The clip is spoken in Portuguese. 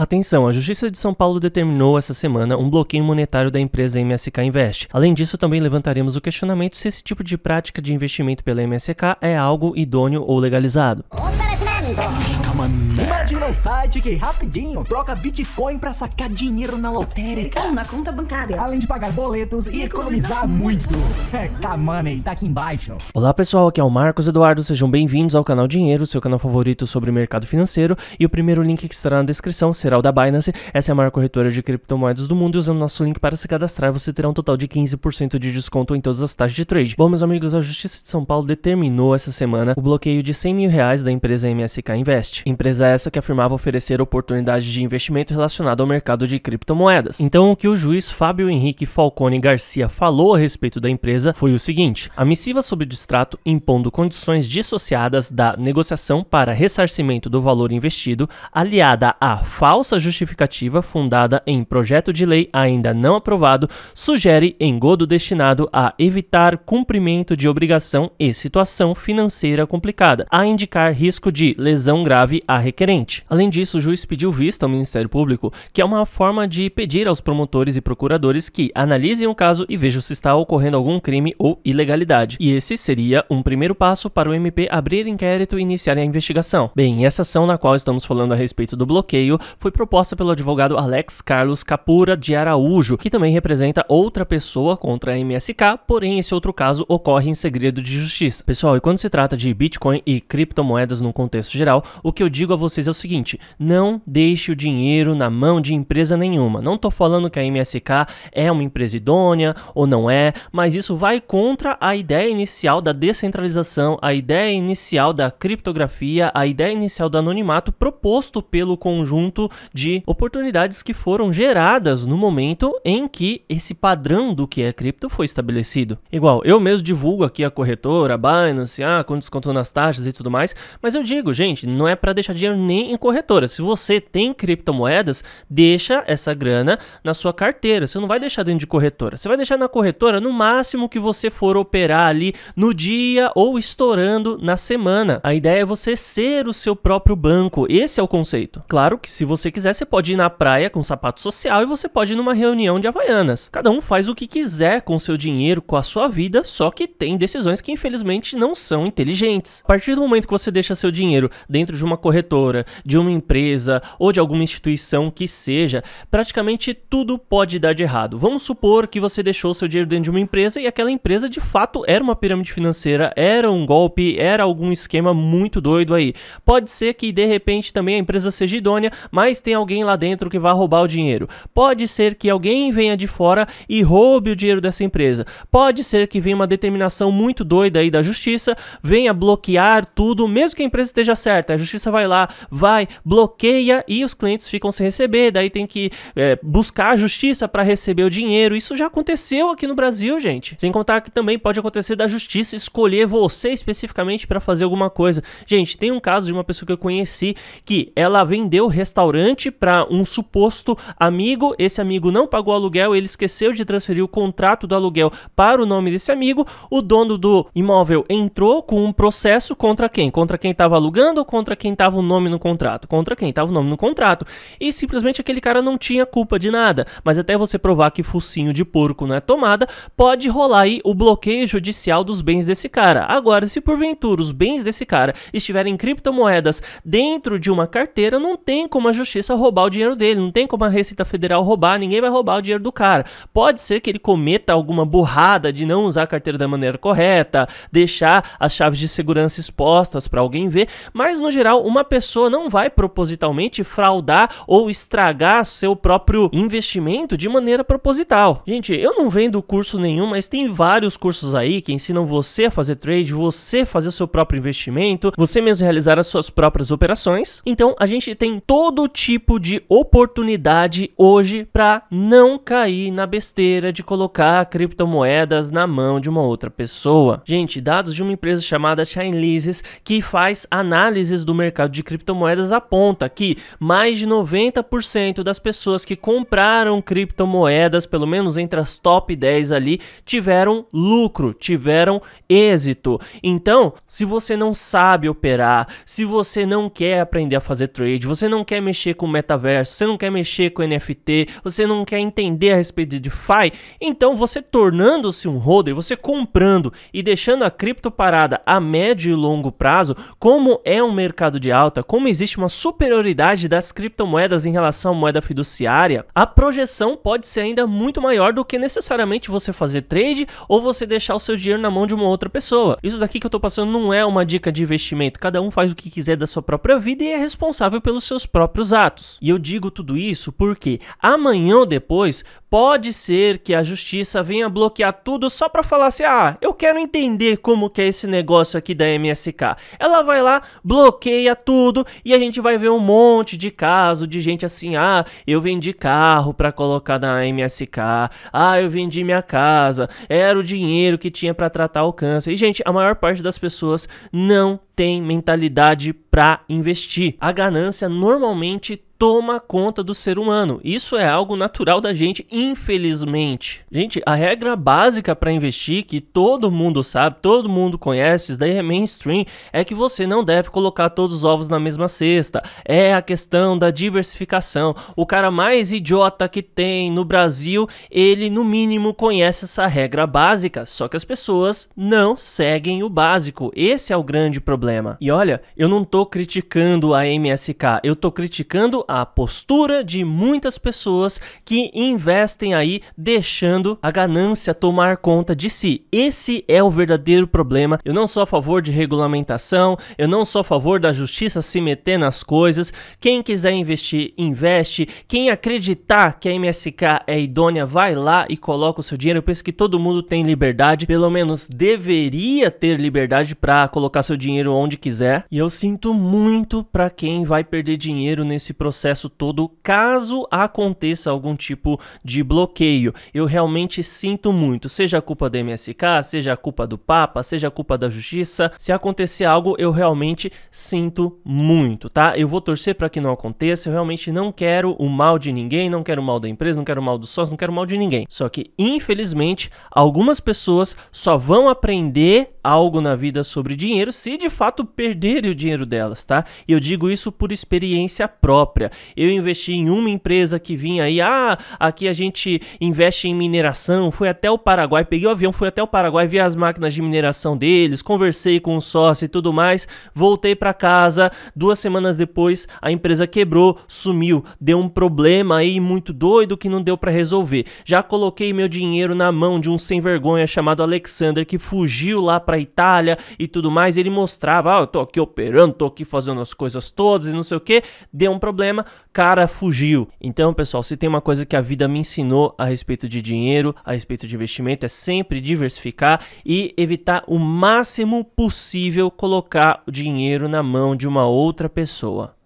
Atenção, a Justiça de São Paulo determinou essa semana um bloqueio monetário da empresa MSK Invest. Além disso, também levantaremos o questionamento se esse tipo de prática de investimento pela MSK é algo idôneo ou legalizado o site que rapidinho troca Bitcoin para sacar dinheiro na lotérica. Ou então, na conta bancária. Além de pagar boletos e, e economizar, economizar muito. É, tá money, tá aqui embaixo. Olá pessoal, aqui é o Marcos Eduardo, sejam bem-vindos ao canal Dinheiro, seu canal favorito sobre mercado financeiro. E o primeiro link que estará na descrição será o da Binance. Essa é a maior corretora de criptomoedas do mundo e usando nosso link para se cadastrar você terá um total de 15% de desconto em todas as taxas de trade. Bom, meus amigos, a Justiça de São Paulo determinou essa semana o bloqueio de 100 mil reais da empresa MSK Invest. Empresa essa que afirma afirmava oferecer oportunidades de investimento relacionado ao mercado de criptomoedas. Então, o que o juiz Fábio Henrique Falcone Garcia falou a respeito da empresa foi o seguinte: a missiva sobre o distrato impondo condições dissociadas da negociação para ressarcimento do valor investido, aliada à falsa justificativa fundada em projeto de lei ainda não aprovado, sugere engodo destinado a evitar cumprimento de obrigação e situação financeira complicada, a indicar risco de lesão grave à requerente. Além disso, o juiz pediu vista ao Ministério Público, que é uma forma de pedir aos promotores e procuradores que analisem o caso e vejam se está ocorrendo algum crime ou ilegalidade. E esse seria um primeiro passo para o MP abrir inquérito e iniciar a investigação. Bem, essa ação na qual estamos falando a respeito do bloqueio foi proposta pelo advogado Alex Carlos Capura de Araújo, que também representa outra pessoa contra a MSK, porém esse outro caso ocorre em segredo de justiça. Pessoal, e quando se trata de Bitcoin e criptomoedas num contexto geral, o que eu digo a vocês é o seguinte: seguinte: não deixe o dinheiro na mão de empresa nenhuma. Não estou falando que a MSK é uma empresa idônea ou não é, mas isso vai contra a ideia inicial da descentralização, a ideia inicial da criptografia, a ideia inicial do anonimato proposto pelo conjunto de oportunidades que foram geradas no momento em que esse padrão do que é cripto foi estabelecido. Igual, eu mesmo divulgo aqui a corretora, a Binance, ah, com desconto nas taxas e tudo mais, mas eu digo, gente, não é para deixar dinheiro nem em corretora corretora. Se você tem criptomoedas, deixa essa grana na sua carteira. Você não vai deixar dentro de corretora. Você vai deixar na corretora no máximo que você for operar ali no dia ou estourando na semana. A ideia é você ser o seu próprio banco. Esse é o conceito. Claro que se você quiser, você pode ir na praia com sapato social e você pode ir numa reunião de Havaianas. Cada um faz o que quiser com seu dinheiro, com a sua vida, só que tem decisões que infelizmente não são inteligentes. A partir do momento que você deixa seu dinheiro dentro de uma corretora, de uma empresa ou de alguma instituição que seja, praticamente tudo pode dar de errado. Vamos supor que você deixou seu dinheiro dentro de uma empresa e aquela empresa de fato era uma pirâmide financeira, era um golpe, era algum esquema muito doido aí. Pode ser que de repente também a empresa seja idônea, mas tem alguém lá dentro que vai roubar o dinheiro. Pode ser que alguém venha de fora e roube o dinheiro dessa empresa. Pode ser que venha uma determinação muito doida aí da justiça, venha bloquear tudo, mesmo que a empresa esteja certa. A justiça vai lá, vai vai, bloqueia e os clientes ficam sem receber, daí tem que é, buscar a justiça para receber o dinheiro. Isso já aconteceu aqui no Brasil, gente. Sem contar que também pode acontecer da justiça escolher você especificamente para fazer alguma coisa. Gente, tem um caso de uma pessoa que eu conheci que ela vendeu restaurante para um suposto amigo, esse amigo não pagou aluguel, ele esqueceu de transferir o contrato do aluguel para o nome desse amigo, o dono do imóvel entrou com um processo contra quem? Contra quem estava alugando ou contra quem estava o nome no contrato? contrato contra quem estava o nome no contrato. E simplesmente aquele cara não tinha culpa de nada. Mas até você provar que focinho de porco não é tomada, pode rolar aí o bloqueio judicial dos bens desse cara. Agora, se porventura os bens desse cara estiverem criptomoedas dentro de uma carteira, não tem como a justiça roubar o dinheiro dele, não tem como a Receita Federal roubar, ninguém vai roubar o dinheiro do cara. Pode ser que ele cometa alguma burrada de não usar a carteira da maneira correta, deixar as chaves de segurança expostas para alguém ver, mas no geral uma pessoa não vai vai propositalmente fraudar ou estragar seu próprio investimento de maneira proposital. Gente, eu não vendo curso nenhum, mas tem vários cursos aí que ensinam você a fazer trade, você fazer o seu próprio investimento, você mesmo realizar as suas próprias operações. Então, a gente tem todo tipo de oportunidade hoje para não cair na besteira de colocar criptomoedas na mão de uma outra pessoa. Gente, dados de uma empresa chamada Chainalysis que faz análises do mercado de criptomoedas pesquisas aponta que mais de 90% das pessoas que compraram criptomoedas, pelo menos entre as top 10 ali, tiveram lucro, tiveram êxito. Então, se você não sabe operar, se você não quer aprender a fazer trade, você não quer mexer com metaverso, você não quer mexer com NFT, você não quer entender a respeito de DeFi, então você tornando-se um holder, você comprando e deixando a cripto parada a médio e longo prazo, como é um mercado de alta, como existe uma superioridade das criptomoedas em relação à moeda fiduciária, a projeção pode ser ainda muito maior do que necessariamente você fazer trade ou você deixar o seu dinheiro na mão de uma outra pessoa. Isso daqui que eu estou passando não é uma dica de investimento, cada um faz o que quiser da sua própria vida e é responsável pelos seus próprios atos. E eu digo tudo isso porque amanhã ou depois Pode ser que a justiça venha bloquear tudo só para falar assim: "Ah, eu quero entender como que é esse negócio aqui da MSK". Ela vai lá, bloqueia tudo e a gente vai ver um monte de caso de gente assim: "Ah, eu vendi carro para colocar na MSK. Ah, eu vendi minha casa. Era o dinheiro que tinha para tratar o câncer". E gente, a maior parte das pessoas não tem mentalidade para investir. A ganância normalmente toma conta do ser humano. Isso é algo natural da gente, infelizmente. Gente, a regra básica para investir, que todo mundo sabe, todo mundo conhece, isso daí é mainstream, é que você não deve colocar todos os ovos na mesma cesta. É a questão da diversificação. O cara mais idiota que tem no Brasil, ele no mínimo conhece essa regra básica, só que as pessoas não seguem o básico. Esse é o grande problema. E olha, eu não tô estou criticando a MSK, eu estou criticando a postura de muitas pessoas que investem aí deixando a ganância tomar conta de si. Esse é o verdadeiro problema. Eu não sou a favor de regulamentação, eu não sou a favor da justiça se meter nas coisas. Quem quiser investir, investe. Quem acreditar que a MSK é idônea, vai lá e coloca o seu dinheiro. Eu penso que todo mundo tem liberdade, pelo menos deveria ter liberdade para colocar seu dinheiro onde quiser. E eu sinto muito para quem vai perder dinheiro nesse processo todo, caso aconteça algum tipo de bloqueio. Eu realmente sinto muito, seja a culpa da MSK, seja a culpa do Papa, seja a culpa da Justiça. Se acontecer algo, eu realmente sinto muito, tá? Eu vou torcer para que não aconteça. Eu realmente não quero o mal de ninguém, não quero o mal da empresa, não quero o mal dos sócios, não quero o mal de ninguém. Só que, infelizmente, algumas pessoas só vão aprender algo na vida sobre dinheiro se de fato perderem o dinheiro dela delas, tá? E eu digo isso por experiência própria. Eu investi em uma empresa que vinha aí, ah, aqui a gente investe em mineração, fui até o Paraguai, peguei o avião, fui até o Paraguai, vi as máquinas de mineração deles, conversei com o sócio e tudo mais, voltei para casa, duas semanas depois a empresa quebrou, sumiu, deu um problema aí muito doido que não deu para resolver. Já coloquei meu dinheiro na mão de um sem vergonha chamado Alexander que fugiu lá para Itália e tudo mais, ele mostrava, ah, eu tô aqui operando, tô aqui fazendo as coisas todas e não sei o que, deu um problema, cara fugiu. Então, pessoal, se tem uma coisa que a vida me ensinou a respeito de dinheiro, a respeito de investimento, é sempre diversificar e evitar o máximo possível colocar o dinheiro na mão de uma outra pessoa.